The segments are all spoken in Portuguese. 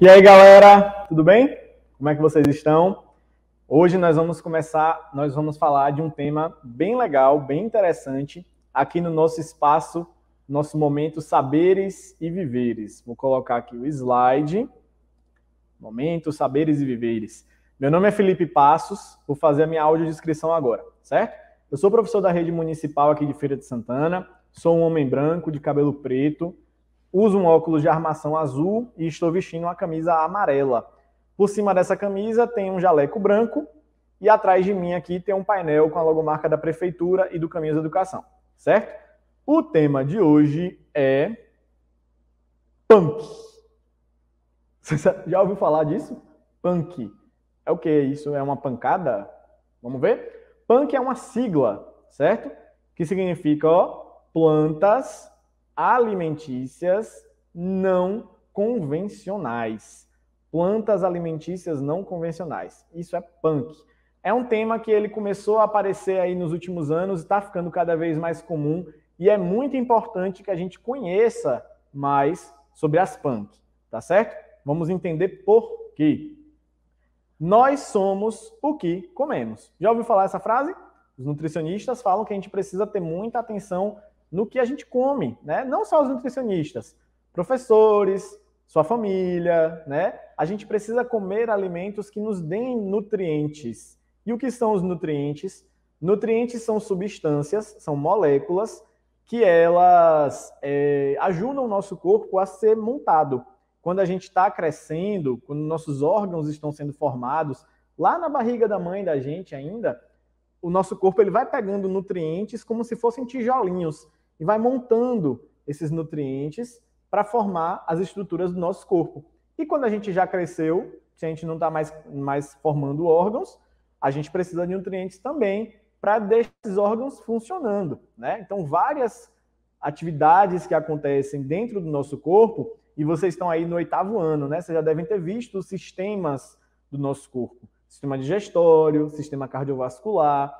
E aí, galera, tudo bem? Como é que vocês estão? Hoje nós vamos começar, nós vamos falar de um tema bem legal, bem interessante, aqui no nosso espaço, nosso momento Saberes e Viveres. Vou colocar aqui o slide. Momento Saberes e Viveres. Meu nome é Felipe Passos, vou fazer a minha audiodescrição agora, certo? Eu sou professor da rede municipal aqui de Feira de Santana, sou um homem branco de cabelo preto, Uso um óculos de armação azul e estou vestindo uma camisa amarela. Por cima dessa camisa tem um jaleco branco e atrás de mim aqui tem um painel com a logomarca da prefeitura e do Caminhos da Educação, certo? O tema de hoje é punk. Você já ouviu falar disso? Punk. É o que isso? É uma pancada? Vamos ver? Punk é uma sigla, certo? Que significa ó, plantas alimentícias não convencionais. Plantas alimentícias não convencionais. Isso é punk. É um tema que ele começou a aparecer aí nos últimos anos, está ficando cada vez mais comum e é muito importante que a gente conheça mais sobre as punk, tá certo? Vamos entender por quê. Nós somos o que comemos. Já ouviu falar essa frase? Os nutricionistas falam que a gente precisa ter muita atenção no que a gente come, né? Não só os nutricionistas, professores, sua família, né? A gente precisa comer alimentos que nos deem nutrientes. E o que são os nutrientes? Nutrientes são substâncias, são moléculas que elas é, ajudam o nosso corpo a ser montado. Quando a gente está crescendo, quando nossos órgãos estão sendo formados, lá na barriga da mãe da gente ainda, o nosso corpo ele vai pegando nutrientes como se fossem tijolinhos e vai montando esses nutrientes para formar as estruturas do nosso corpo. E quando a gente já cresceu, se a gente não está mais, mais formando órgãos, a gente precisa de nutrientes também para deixar esses órgãos funcionando. Né? Então, várias atividades que acontecem dentro do nosso corpo, e vocês estão aí no oitavo ano, né? Vocês já devem ter visto os sistemas do nosso corpo: sistema digestório, sistema cardiovascular.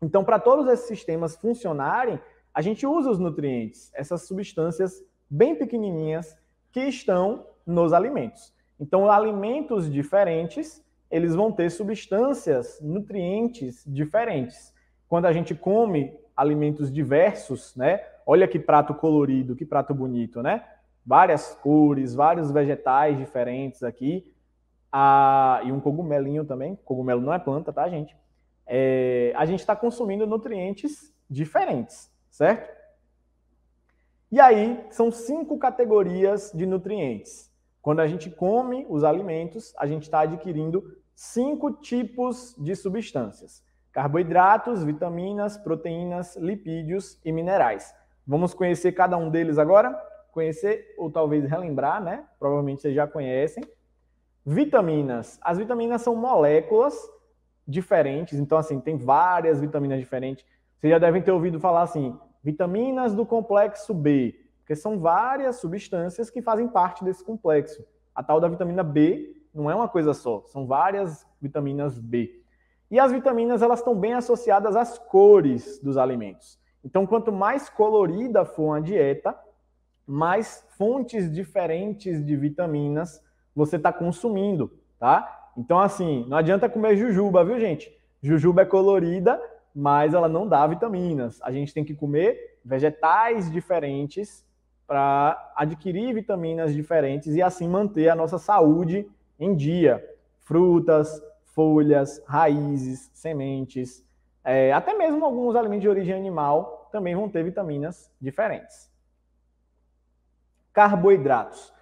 Então, para todos esses sistemas funcionarem, a gente usa os nutrientes, essas substâncias bem pequenininhas que estão nos alimentos. Então, alimentos diferentes, eles vão ter substâncias, nutrientes diferentes. Quando a gente come alimentos diversos, né? Olha que prato colorido, que prato bonito, né? Várias cores, vários vegetais diferentes aqui. Ah, e um cogumelinho também. Cogumelo não é planta, tá, gente? É, a gente está consumindo nutrientes diferentes certo? E aí, são cinco categorias de nutrientes. Quando a gente come os alimentos, a gente está adquirindo cinco tipos de substâncias: carboidratos, vitaminas, proteínas, lipídios e minerais. Vamos conhecer cada um deles agora? Conhecer ou talvez relembrar, né? Provavelmente vocês já conhecem. Vitaminas. As vitaminas são moléculas diferentes, então assim, tem várias vitaminas diferentes. Vocês já devem ter ouvido falar assim, vitaminas do complexo B, porque são várias substâncias que fazem parte desse complexo. A tal da vitamina B não é uma coisa só, são várias vitaminas B. E as vitaminas elas estão bem associadas às cores dos alimentos. Então, quanto mais colorida for a dieta, mais fontes diferentes de vitaminas você está consumindo, tá? Então, assim, não adianta comer jujuba, viu, gente? Jujuba é colorida, mas ela não dá vitaminas. A gente tem que comer vegetais diferentes para adquirir vitaminas diferentes e assim manter a nossa saúde em dia. Frutas, folhas, raízes, sementes, é, até mesmo alguns alimentos de origem animal também vão ter vitaminas diferentes. Carboidratos.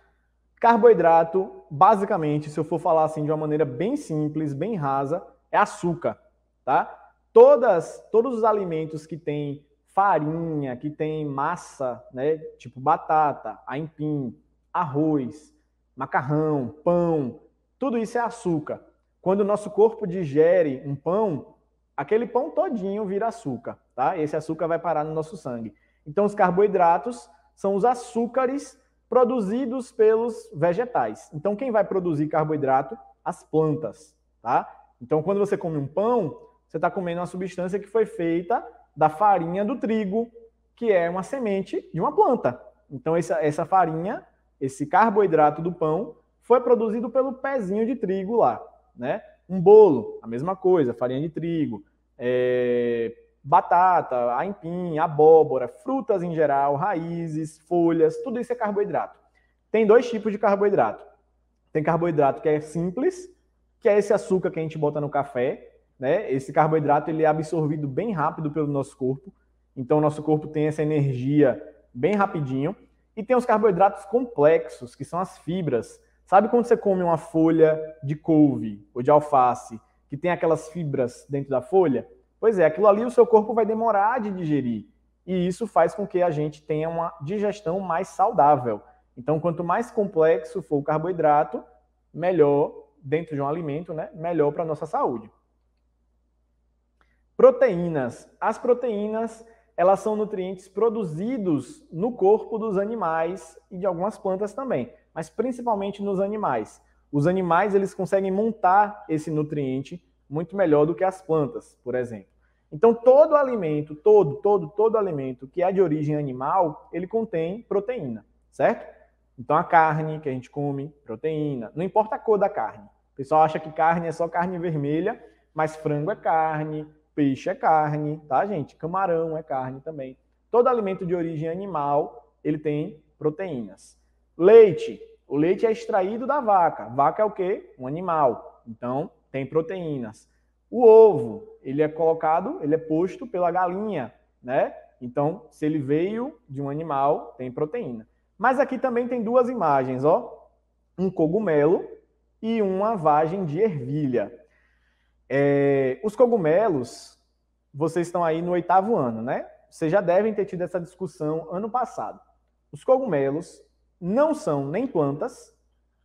Carboidrato, basicamente, se eu for falar assim de uma maneira bem simples, bem rasa, é açúcar, tá? todas, todos os alimentos que têm farinha, que tem massa, né, tipo batata, aipim, arroz, macarrão, pão, tudo isso é açúcar. Quando o nosso corpo digere um pão, aquele pão todinho vira açúcar, tá? Esse açúcar vai parar no nosso sangue. Então os carboidratos são os açúcares produzidos pelos vegetais. Então quem vai produzir carboidrato? As plantas, tá? Então quando você come um pão, você está comendo uma substância que foi feita da farinha do trigo, que é uma semente de uma planta. Então, essa, essa farinha, esse carboidrato do pão, foi produzido pelo pezinho de trigo lá. Né? Um bolo, a mesma coisa, farinha de trigo, é, batata, aipim, abóbora, frutas em geral, raízes, folhas, tudo isso é carboidrato. Tem dois tipos de carboidrato. Tem carboidrato que é simples, que é esse açúcar que a gente bota no café, né? Esse carboidrato ele é absorvido bem rápido pelo nosso corpo, então o nosso corpo tem essa energia bem rapidinho. E tem os carboidratos complexos, que são as fibras. Sabe quando você come uma folha de couve ou de alface, que tem aquelas fibras dentro da folha? Pois é, aquilo ali o seu corpo vai demorar de digerir. E isso faz com que a gente tenha uma digestão mais saudável. Então, quanto mais complexo for o carboidrato, melhor dentro de um alimento, né? Melhor para a nossa saúde. Proteínas. As proteínas, elas são nutrientes produzidos no corpo dos animais e de algumas plantas também, mas principalmente nos animais. Os animais, eles conseguem montar esse nutriente muito melhor do que as plantas, por exemplo. Então, todo alimento, todo, todo, todo alimento que é de origem animal, ele contém proteína, certo? Então, a carne que a gente come, proteína. Não importa a cor da carne. O pessoal acha que carne é só carne vermelha, mas frango é carne, Peixe é carne, tá, gente? Camarão é carne também. Todo alimento de origem animal, ele tem proteínas. Leite. O leite é extraído da vaca. Vaca é o quê? Um animal. Então, tem proteínas. O ovo, ele é colocado, ele é posto pela galinha, né? Então, se ele veio de um animal, tem proteína. Mas aqui também tem duas imagens, ó. Um cogumelo e uma vagem de ervilha. É, os cogumelos, vocês estão aí no oitavo ano, né? Vocês já devem ter tido essa discussão ano passado. Os cogumelos não são nem plantas,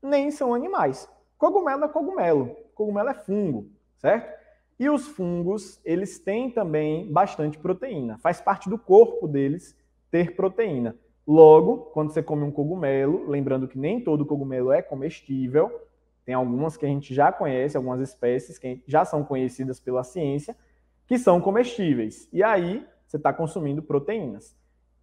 nem são animais. Cogumelo é cogumelo, cogumelo é fungo, certo? E os fungos, eles têm também bastante proteína. Faz parte do corpo deles ter proteína. Logo, quando você come um cogumelo, lembrando que nem todo cogumelo é comestível, tem algumas que a gente já conhece, algumas espécies que já são conhecidas pela ciência, que são comestíveis. E aí você está consumindo proteínas.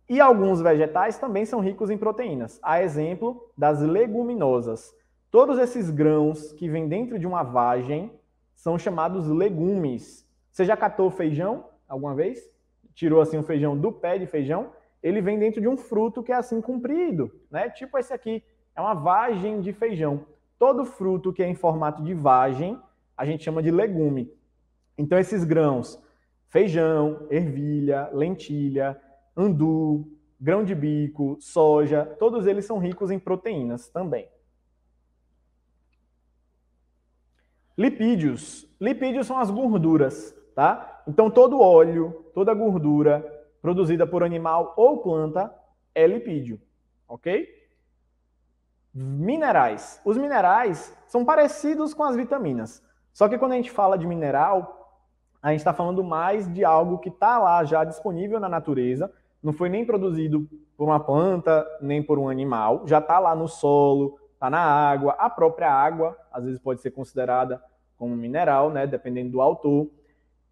E alguns vegetais também são ricos em proteínas, a exemplo das leguminosas. Todos esses grãos que vêm dentro de uma vagem são chamados legumes. Você já catou feijão alguma vez? Tirou assim o um feijão do pé de feijão? Ele vem dentro de um fruto que é assim comprido, né? Tipo esse aqui, é uma vagem de feijão. Todo fruto que é em formato de vagem, a gente chama de legume. Então, esses grãos, feijão, ervilha, lentilha, andu, grão de bico, soja, todos eles são ricos em proteínas também. Lipídios. Lipídios são as gorduras, tá? Então, todo óleo, toda gordura produzida por animal ou planta é lipídio, ok? Minerais. Os minerais são parecidos com as vitaminas. Só que quando a gente fala de mineral, a gente está falando mais de algo que está lá já disponível na natureza, não foi nem produzido por uma planta, nem por um animal, já está lá no solo, está na água. A própria água, às vezes, pode ser considerada como mineral, né, dependendo do autor.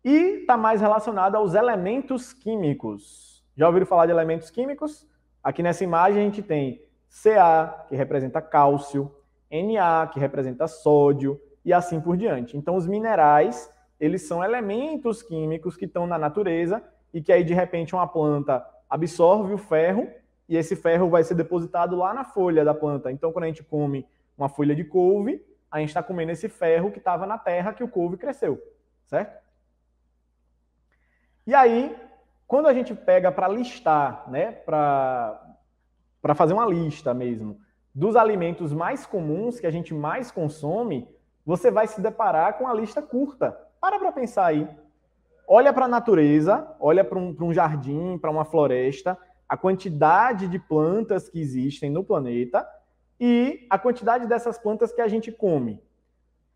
E está mais relacionado aos elementos químicos. Já ouviram falar de elementos químicos? Aqui nessa imagem a gente tem Ca, que representa cálcio, Na, que representa sódio, e assim por diante. Então, os minerais, eles são elementos químicos que estão na natureza e que aí, de repente, uma planta absorve o ferro e esse ferro vai ser depositado lá na folha da planta. Então, quando a gente come uma folha de couve, a gente está comendo esse ferro que estava na terra que o couve cresceu, certo? E aí, quando a gente pega para listar, né, para para fazer uma lista mesmo dos alimentos mais comuns que a gente mais consome, você vai se deparar com uma lista curta. Para para pensar aí. Olha para a natureza, olha para um, um, jardim, para uma floresta, a quantidade de plantas que existem no planeta e a quantidade dessas plantas que a gente come.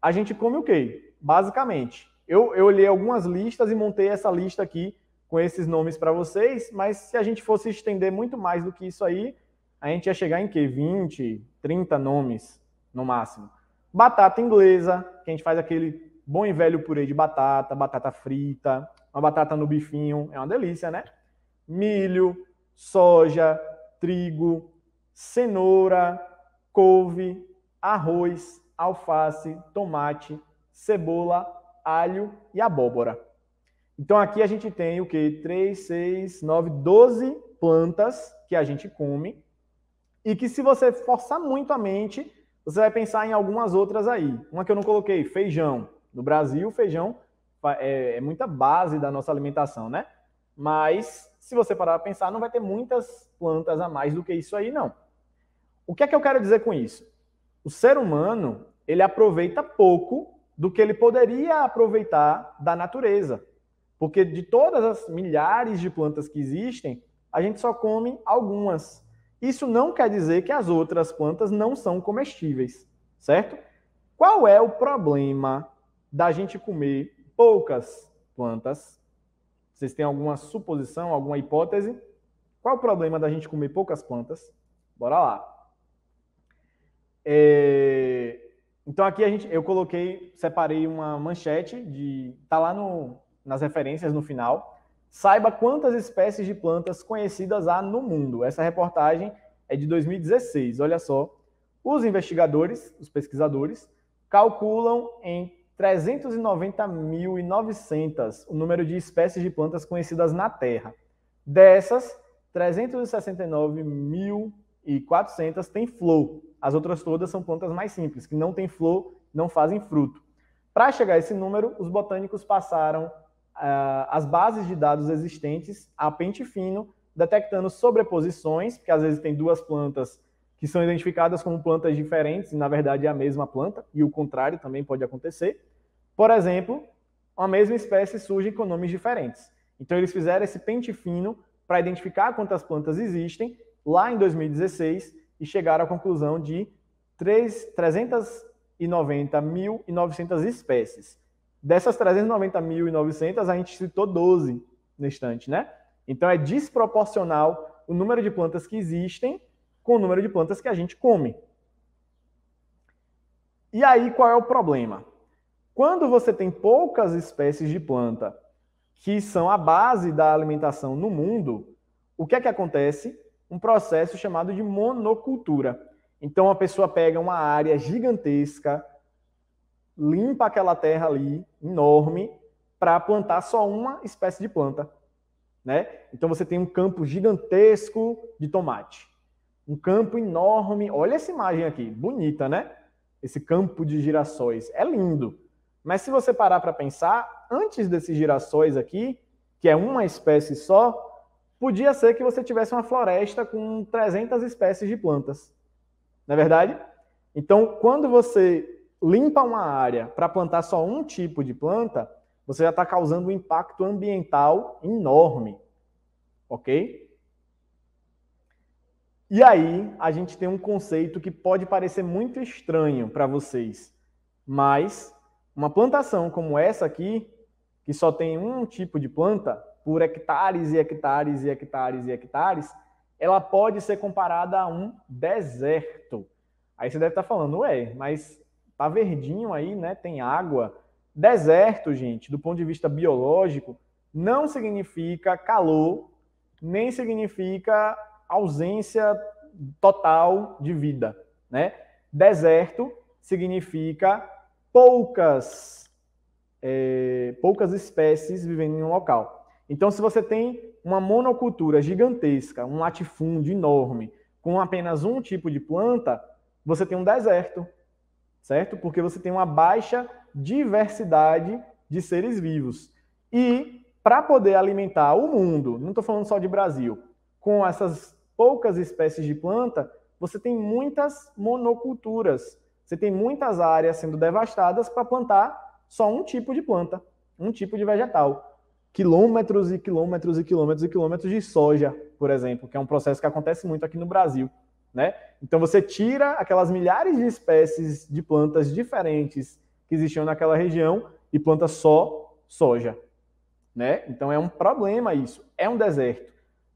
A gente come o quê? Basicamente. Eu, eu olhei algumas listas e montei essa lista aqui com esses nomes para vocês, mas se a gente fosse estender muito mais do que isso aí, a gente ia chegar em que 20, 30 nomes no máximo. Batata inglesa, que a gente faz aquele bom e velho purê de batata, batata frita, uma batata no bifinho, é uma delícia, né? Milho, soja, trigo, cenoura, couve, arroz, alface, tomate, cebola, alho e abóbora. Então aqui a gente tem o que? 3, 6, 9, 12 plantas que a gente come e que se você forçar muito a mente, você vai pensar em algumas outras aí. Uma que eu não coloquei, feijão. No Brasil, feijão é, é muita base da nossa alimentação, né? Mas se você parar a pensar, não vai ter muitas plantas a mais do que isso aí, não. O que é que eu quero dizer com isso? O ser humano, ele aproveita pouco do que ele poderia aproveitar da natureza. Porque de todas as milhares de plantas que existem, a gente só come algumas. Isso não quer dizer que as outras plantas não são comestíveis, certo? Qual é o problema da gente comer poucas plantas? Vocês têm alguma suposição, alguma hipótese? Qual o problema da gente comer poucas plantas? Bora lá. É... Então aqui a gente, eu coloquei, separei uma manchete de, tá lá no, nas referências no final Saiba quantas espécies de plantas conhecidas há no mundo. Essa reportagem é de 2016, olha só. Os investigadores, os pesquisadores, calculam em 390.900 o número de espécies de plantas conhecidas na Terra. Dessas, 369.400 têm flor. As outras todas são plantas mais simples, que não têm flor, não fazem fruto. Para chegar a esse número, os botânicos passaram ah, as bases de dados existentes a pente fino, detectando sobreposições, porque às vezes tem duas plantas que são identificadas como plantas diferentes, e na verdade é a mesma planta, e o contrário também pode acontecer. Por exemplo, a mesma espécie surge com nomes diferentes. Então eles fizeram esse pente fino para identificar quantas plantas existem lá em 2016 e chegaram à conclusão de 390.900 espécies. Dessas 390.900, a gente citou 12 no instante, né? Então é desproporcional o número de plantas que existem com o número de plantas que a gente come. E aí qual é o problema? Quando você tem poucas espécies de planta que são a base da alimentação no mundo, o que é que acontece? Um processo chamado de monocultura. Então a pessoa pega uma área gigantesca, limpa aquela terra ali, enorme, para plantar só uma espécie de planta. Né? Então você tem um campo gigantesco de tomate. Um campo enorme. Olha essa imagem aqui, bonita, né? Esse campo de girassóis. É lindo. Mas se você parar para pensar, antes desses girassóis aqui, que é uma espécie só, podia ser que você tivesse uma floresta com 300 espécies de plantas. Não é verdade? Então, quando você limpa uma área para plantar só um tipo de planta, você já está causando um impacto ambiental enorme. Ok? E aí, a gente tem um conceito que pode parecer muito estranho para vocês, mas uma plantação como essa aqui, que só tem um tipo de planta, por hectares e hectares e hectares e hectares, ela pode ser comparada a um deserto. Aí você deve estar tá falando, ué, mas Tá verdinho aí, né? Tem água. Deserto, gente, do ponto de vista biológico, não significa calor, nem significa ausência total de vida, né? Deserto significa poucas é, poucas espécies vivendo em um local. Então, se você tem uma monocultura gigantesca, um latifúndio enorme, com apenas um tipo de planta, você tem um deserto certo? Porque você tem uma baixa diversidade de seres vivos. E para poder alimentar o mundo, não estou falando só de Brasil, com essas poucas espécies de planta, você tem muitas monoculturas. Você tem muitas áreas sendo devastadas para plantar só um tipo de planta, um tipo de vegetal. Quilômetros e quilômetros e quilômetros e quilômetros de soja, por exemplo, que é um processo que acontece muito aqui no Brasil, né? Então você tira aquelas milhares de espécies de plantas diferentes que existiam naquela região e planta só soja, né? Então é um problema isso, é um deserto.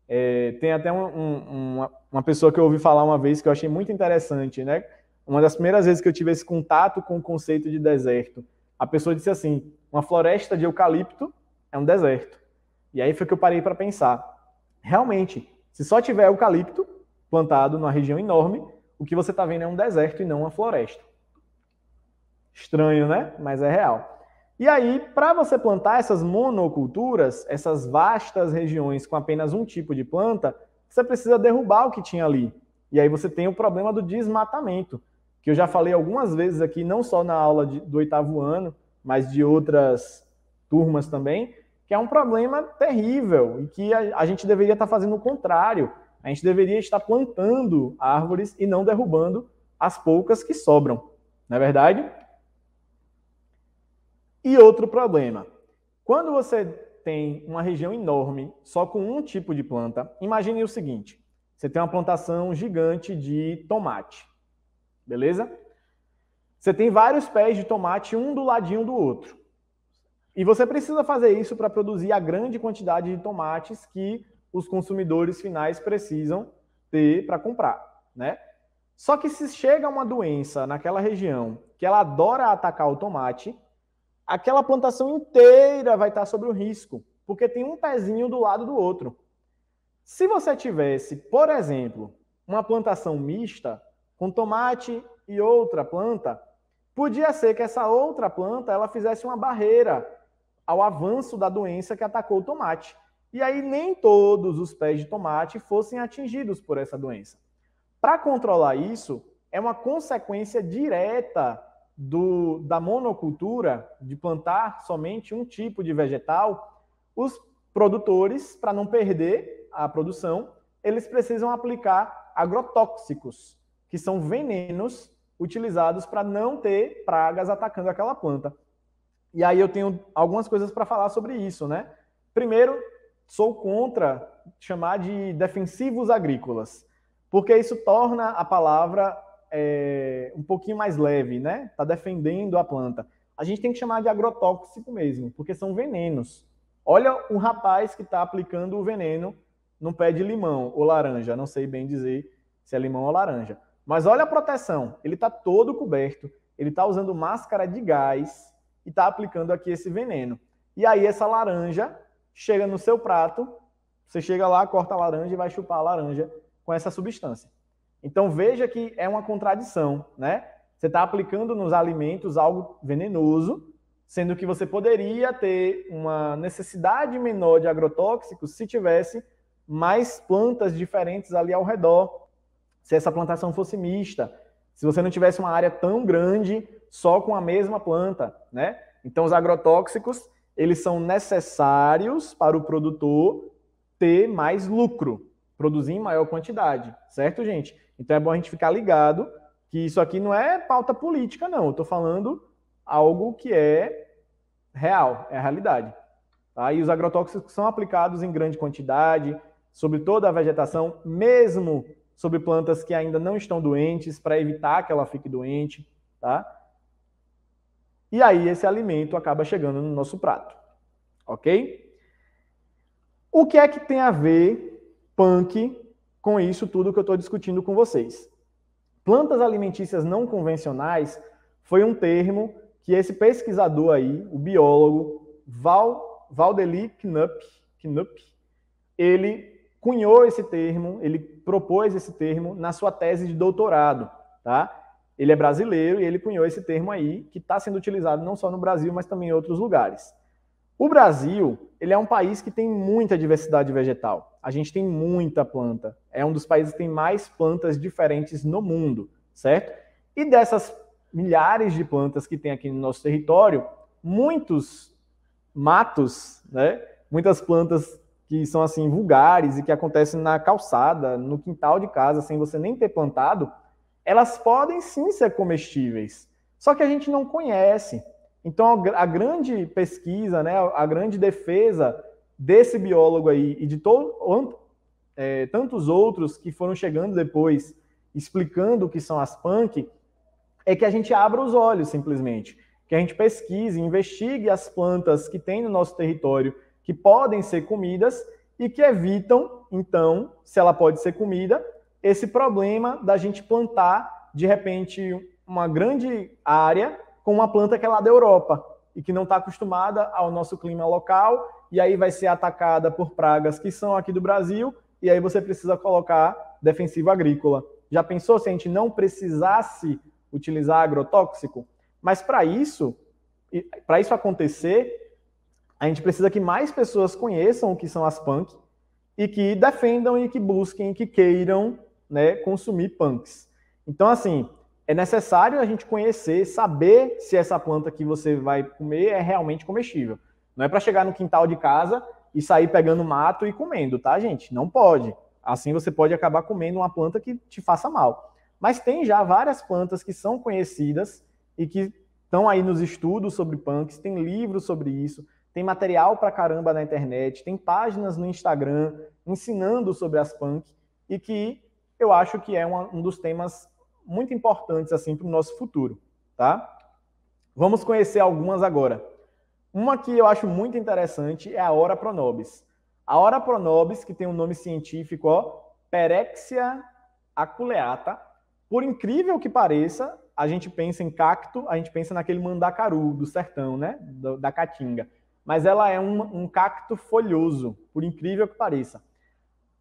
É, tem até um, um, uma, uma pessoa que eu ouvi falar uma vez que eu achei muito interessante, né? Uma das primeiras vezes que eu tive esse contato com o conceito de deserto, a pessoa disse assim: uma floresta de eucalipto é um deserto. E aí foi que eu parei para pensar. Realmente, se só tiver eucalipto, plantado numa região enorme, o que você está vendo é um deserto e não uma floresta. Estranho, né? Mas é real. E aí, para você plantar essas monoculturas, essas vastas regiões com apenas um tipo de planta, você precisa derrubar o que tinha ali. E aí você tem o problema do desmatamento, que eu já falei algumas vezes aqui, não só na aula de, do oitavo ano, mas de outras turmas também, que é um problema terrível e que a, a gente deveria estar tá fazendo o contrário a gente deveria estar plantando árvores e não derrubando as poucas que sobram, não é verdade? E outro problema: quando você tem uma região enorme só com um tipo de planta, imagine o seguinte: você tem uma plantação gigante de tomate, beleza? Você tem vários pés de tomate, um do ladinho do outro. E você precisa fazer isso para produzir a grande quantidade de tomates que os consumidores finais precisam ter para comprar, né? Só que se chega uma doença naquela região que ela adora atacar o tomate, aquela plantação inteira vai estar sobre o risco, porque tem um pezinho do lado do outro. Se você tivesse, por exemplo, uma plantação mista com tomate e outra planta, podia ser que essa outra planta ela fizesse uma barreira ao avanço da doença que atacou o tomate. E aí nem todos os pés de tomate fossem atingidos por essa doença. Para controlar isso, é uma consequência direta do, da monocultura, de plantar somente um tipo de vegetal, os produtores, para não perder a produção, eles precisam aplicar agrotóxicos, que são venenos utilizados para não ter pragas atacando aquela planta. E aí eu tenho algumas coisas para falar sobre isso, né? Primeiro, sou contra chamar de defensivos agrícolas, porque isso torna a palavra é, um pouquinho mais leve, né? Está defendendo a planta. A gente tem que chamar de agrotóxico mesmo, porque são venenos. Olha um rapaz que está aplicando o veneno num pé de limão ou laranja, não sei bem dizer se é limão ou laranja. Mas olha a proteção, ele está todo coberto, ele está usando máscara de gás e está aplicando aqui esse veneno. E aí essa laranja chega no seu prato, você chega lá, corta a laranja e vai chupar a laranja com essa substância. Então veja que é uma contradição, né? Você está aplicando nos alimentos algo venenoso, sendo que você poderia ter uma necessidade menor de agrotóxicos se tivesse mais plantas diferentes ali ao redor, se essa plantação fosse mista, se você não tivesse uma área tão grande só com a mesma planta, né? Então os agrotóxicos eles são necessários para o produtor ter mais lucro, produzir em maior quantidade, certo, gente? Então é bom a gente ficar ligado que isso aqui não é pauta política, não. Eu estou falando algo que é real, é a realidade. Tá? E os agrotóxicos são aplicados em grande quantidade sobre toda a vegetação, mesmo sobre plantas que ainda não estão doentes, para evitar que ela fique doente, tá? E aí esse alimento acaba chegando no nosso prato. Ok? O que é que tem a ver punk com isso tudo que eu estou discutindo com vocês? Plantas alimentícias não convencionais foi um termo que esse pesquisador aí, o biólogo Val, Valdeli Knupp, Knupp, ele cunhou esse termo, ele propôs esse termo na sua tese de doutorado, tá? ele é brasileiro e ele cunhou esse termo aí, que está sendo utilizado não só no Brasil, mas também em outros lugares. O Brasil, ele é um país que tem muita diversidade vegetal. A gente tem muita planta. É um dos países que tem mais plantas diferentes no mundo, certo? E dessas milhares de plantas que tem aqui no nosso território, muitos matos, né? Muitas plantas que são assim vulgares e que acontecem na calçada, no quintal de casa, sem você nem ter plantado, elas podem sim ser comestíveis, só que a gente não conhece. Então, a grande pesquisa, né, a grande defesa desse biólogo aí e de todo, é, tantos outros que foram chegando depois explicando o que são as punk, é que a gente abra os olhos simplesmente, que a gente pesquise, investigue as plantas que tem no nosso território que podem ser comidas e que evitam, então, se ela pode ser comida, esse problema da gente plantar, de repente, uma grande área com uma planta que é lá da Europa e que não está acostumada ao nosso clima local, e aí vai ser atacada por pragas que são aqui do Brasil, e aí você precisa colocar defensivo agrícola. Já pensou se a gente não precisasse utilizar agrotóxico? Mas para isso, para isso acontecer, a gente precisa que mais pessoas conheçam o que são as punk e que defendam e que busquem, e que queiram né, consumir punks. Então, assim, é necessário a gente conhecer, saber se essa planta que você vai comer é realmente comestível. Não é para chegar no quintal de casa e sair pegando mato e comendo, tá, gente? Não pode. Assim você pode acabar comendo uma planta que te faça mal. Mas tem já várias plantas que são conhecidas e que estão aí nos estudos sobre punks, tem livros sobre isso, tem material pra caramba na internet, tem páginas no Instagram ensinando sobre as punks e que eu acho que é uma, um dos temas muito importantes assim para o nosso futuro, tá? Vamos conhecer algumas agora. Uma que eu acho muito interessante é a Hora Pronobis. A Hora Pronobis, que tem um nome científico, ó, Perexia aculeata, por incrível que pareça, a gente pensa em cacto, a gente pensa naquele mandacaru do sertão, né? Da, da caatinga. Mas ela é um, um cacto folhoso, por incrível que pareça.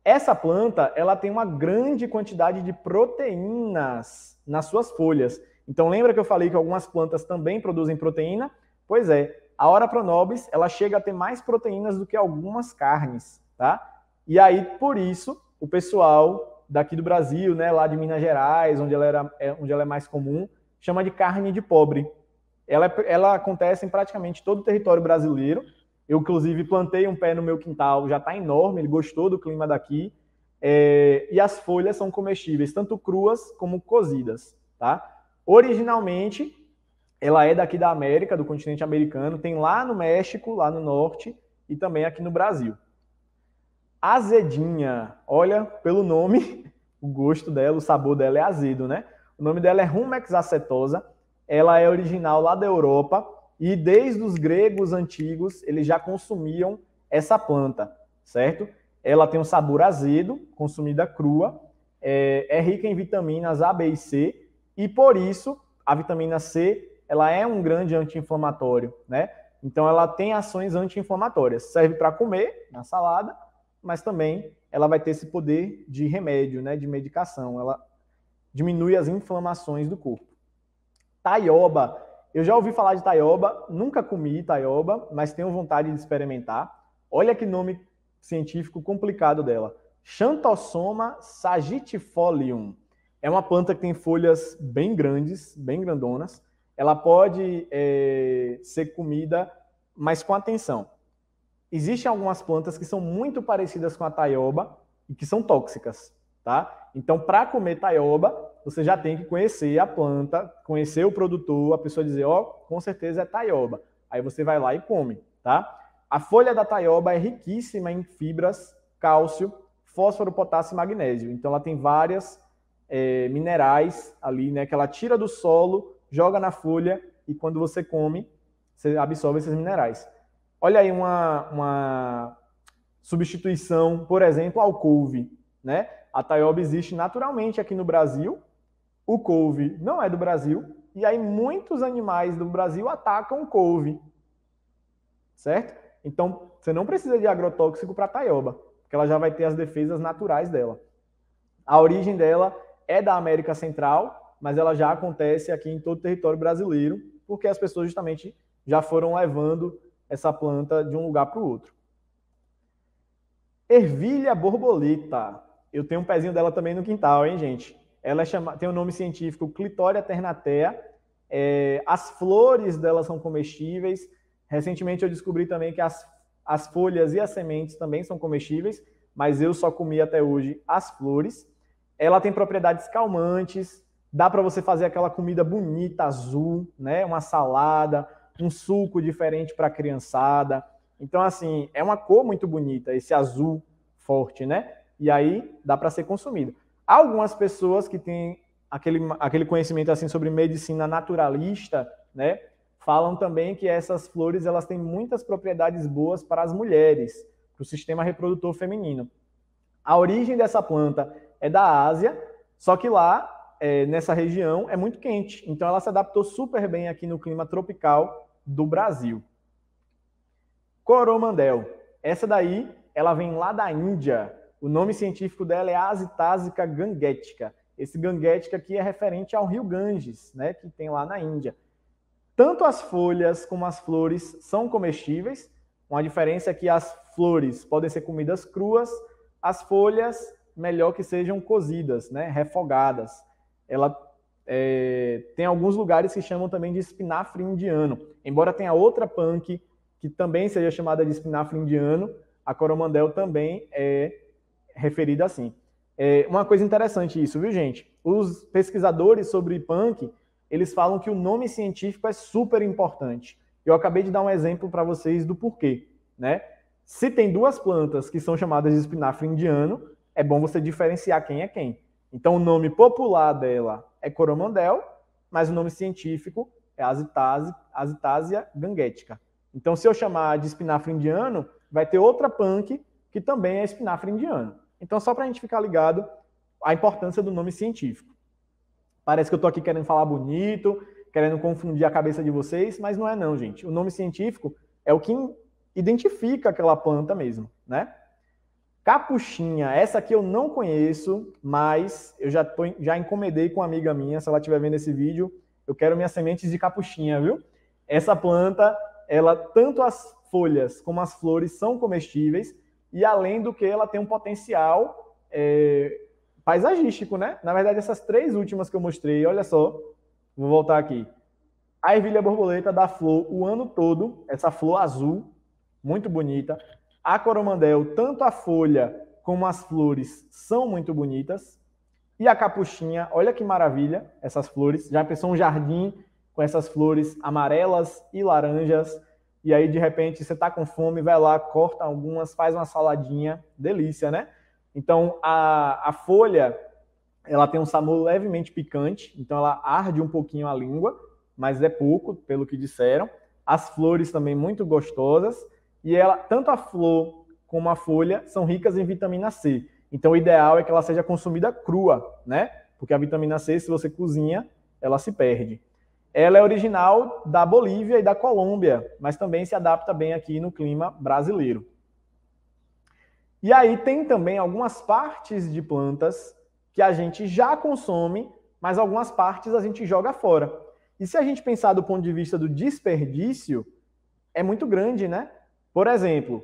Essa planta, ela tem uma grande quantidade de proteínas nas suas folhas. Então lembra que eu falei que algumas plantas também produzem proteína? Pois é, a hora pronobis, ela chega a ter mais proteínas do que algumas carnes, tá? E aí, por isso, o pessoal daqui do Brasil, né, lá de Minas Gerais, onde ela, era, é, onde ela é mais comum, chama de carne de pobre. Ela, é, ela acontece em praticamente todo o território brasileiro, eu, inclusive, plantei um pé no meu quintal, já está enorme, ele gostou do clima daqui. É, e as folhas são comestíveis, tanto cruas como cozidas, tá? Originalmente, ela é daqui da América, do continente americano, tem lá no México, lá no norte e também aqui no Brasil. Azedinha, olha pelo nome, o gosto dela, o sabor dela é azedo, né? O nome dela é Rumex acetosa, ela é original lá da Europa, e desde os gregos antigos, eles já consumiam essa planta, certo? Ela tem um sabor azedo, consumida crua, é, é rica em vitaminas A, B e C, e por isso a vitamina C ela é um grande anti-inflamatório, né? Então ela tem ações anti-inflamatórias. Serve para comer na salada, mas também ela vai ter esse poder de remédio, né, de medicação. Ela diminui as inflamações do corpo. Taioba eu já ouvi falar de taioba, nunca comi taioba, mas tenho vontade de experimentar. Olha que nome científico complicado dela. Xantossoma sagitifolium. É uma planta que tem folhas bem grandes, bem grandonas. Ela pode é, ser comida, mas com atenção. Existem algumas plantas que são muito parecidas com a taioba e que são tóxicas, tá? Então, para comer taioba, você já tem que conhecer a planta, conhecer o produtor, a pessoa dizer, ó, oh, com certeza é taioba. Aí você vai lá e come, tá? A folha da taioba é riquíssima em fibras, cálcio, fósforo, potássio e magnésio. Então ela tem várias é, minerais ali, né? Que ela tira do solo, joga na folha e quando você come, você absorve esses minerais. Olha aí uma, uma substituição, por exemplo, ao couve, né? A taioba existe naturalmente aqui no Brasil, o couve não é do Brasil, e aí muitos animais do Brasil atacam o couve. Certo? Então, você não precisa de agrotóxico para a taioba, porque ela já vai ter as defesas naturais dela. A origem dela é da América Central, mas ela já acontece aqui em todo o território brasileiro, porque as pessoas justamente já foram levando essa planta de um lugar para o outro. Ervilha borboleta. Eu tenho um pezinho dela também no quintal, hein, gente? Ela é chama... tem o um nome científico Clitoria ternatea. É, as flores dela são comestíveis. Recentemente eu descobri também que as, as folhas e as sementes também são comestíveis, mas eu só comi até hoje as flores. Ela tem propriedades calmantes, dá para você fazer aquela comida bonita, azul, né? Uma salada, um suco diferente para a criançada. Então, assim, é uma cor muito bonita, esse azul forte, né? E aí dá para ser consumido. Há algumas pessoas que têm aquele, aquele conhecimento assim sobre medicina naturalista, né? Falam também que essas flores elas têm muitas propriedades boas para as mulheres, para o sistema reprodutor feminino. A origem dessa planta é da Ásia, só que lá é, nessa região é muito quente, então ela se adaptou super bem aqui no clima tropical do Brasil. Coromandel, essa daí ela vem lá da Índia, o nome científico dela é Asitásica ganguética. Esse ganguética aqui é referente ao rio Ganges, né, que tem lá na Índia. Tanto as folhas como as flores são comestíveis. Uma diferença é que as flores podem ser comidas cruas, as folhas melhor que sejam cozidas, né, refogadas. Ela é, tem alguns lugares que chamam também de espinafre indiano. Embora tenha outra punk que também seja chamada de espinafre indiano, a coromandel também é referida assim. É uma coisa interessante isso, viu, gente? Os pesquisadores sobre punk, eles falam que o nome científico é super importante. Eu acabei de dar um exemplo para vocês do porquê, né? Se tem duas plantas que são chamadas de espinafre indiano, é bom você diferenciar quem é quem. Então o nome popular dela é coromandel, mas o nome científico é azitase, azitasia ganguética. Então se eu chamar de espinafre indiano, vai ter outra punk que também é espinafre indiano. Então, só para a gente ficar ligado, a importância do nome científico. Parece que eu estou aqui querendo falar bonito, querendo confundir a cabeça de vocês, mas não é não, gente. O nome científico é o que identifica aquela planta mesmo, né? Capuchinha, essa aqui eu não conheço, mas eu já, tô, já encomendei com uma amiga minha, se ela estiver vendo esse vídeo, eu quero minhas sementes de capuchinha, viu? Essa planta, ela tanto as folhas como as flores são comestíveis, e além do que ela tem um potencial é, paisagístico, né? Na verdade, essas três últimas que eu mostrei, olha só, vou voltar aqui. A ervilha borboleta dá flor o ano todo, essa flor azul, muito bonita. A coromandel, tanto a folha como as flores são muito bonitas. E a capuchinha, olha que maravilha essas flores. Já pensou um jardim com essas flores amarelas e laranjas? E aí, de repente, você está com fome, vai lá, corta algumas, faz uma saladinha, delícia, né? Então, a, a folha, ela tem um sabor levemente picante, então ela arde um pouquinho a língua, mas é pouco, pelo que disseram. As flores também muito gostosas, e ela, tanto a flor como a folha, são ricas em vitamina C. Então, o ideal é que ela seja consumida crua, né? Porque a vitamina C, se você cozinha, ela se perde. Ela é original da Bolívia e da Colômbia, mas também se adapta bem aqui no clima brasileiro. E aí tem também algumas partes de plantas que a gente já consome, mas algumas partes a gente joga fora. E se a gente pensar do ponto de vista do desperdício, é muito grande, né? Por exemplo,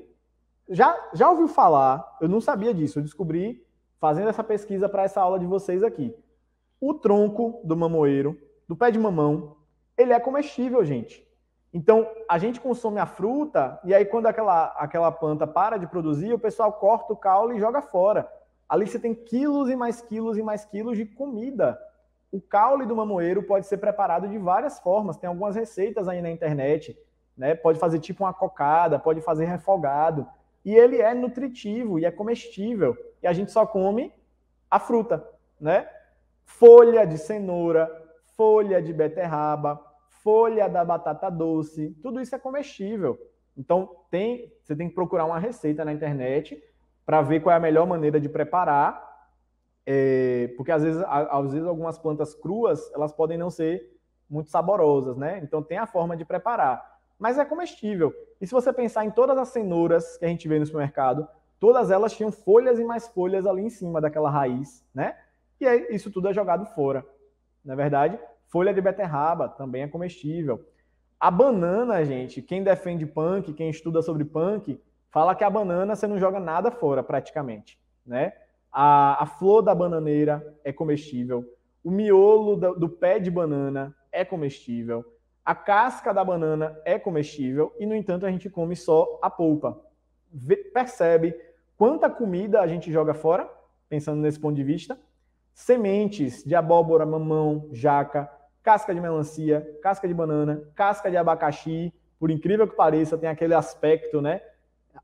já, já ouviu falar, eu não sabia disso, eu descobri fazendo essa pesquisa para essa aula de vocês aqui. O tronco do mamoeiro, do pé de mamão, ele é comestível, gente. Então, a gente consome a fruta, e aí quando aquela, aquela planta para de produzir, o pessoal corta o caule e joga fora. Ali você tem quilos e mais quilos e mais quilos de comida. O caule do mamoeiro pode ser preparado de várias formas. Tem algumas receitas aí na internet. Né? Pode fazer tipo uma cocada, pode fazer refogado. E ele é nutritivo e é comestível. E a gente só come a fruta, né? Folha de cenoura, folha de beterraba, folha da batata doce, tudo isso é comestível. Então, tem, você tem que procurar uma receita na internet para ver qual é a melhor maneira de preparar, é, porque às vezes, às vezes algumas plantas cruas elas podem não ser muito saborosas, né? Então tem a forma de preparar, mas é comestível. E se você pensar em todas as cenouras que a gente vê no supermercado, todas elas tinham folhas e mais folhas ali em cima daquela raiz, né? E aí, isso tudo é jogado fora. Na verdade, folha de beterraba também é comestível. A banana, gente, quem defende punk, quem estuda sobre punk, fala que a banana você não joga nada fora praticamente, né? A, a flor da bananeira é comestível, o miolo do, do pé de banana é comestível, a casca da banana é comestível e, no entanto, a gente come só a polpa. Vê, percebe quanta comida a gente joga fora, pensando nesse ponto de vista, sementes de abóbora, mamão, jaca, casca de melancia, casca de banana, casca de abacaxi. Por incrível que pareça, tem aquele aspecto, né?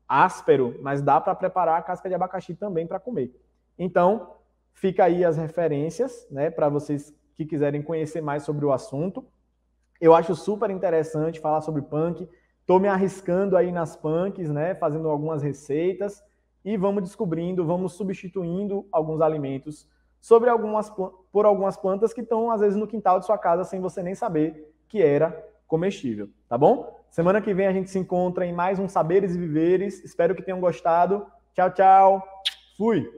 Áspero, mas dá para preparar a casca de abacaxi também para comer. Então, fica aí as referências, né? Para vocês que quiserem conhecer mais sobre o assunto. Eu acho super interessante falar sobre punk. Estou me arriscando aí nas punks, né? Fazendo algumas receitas e vamos descobrindo, vamos substituindo alguns alimentos sobre algumas, por algumas plantas que estão, às vezes, no quintal de sua casa sem você nem saber que era comestível, tá bom? Semana que vem a gente se encontra em mais um Saberes e Viveres. Espero que tenham gostado. Tchau, tchau. Fui.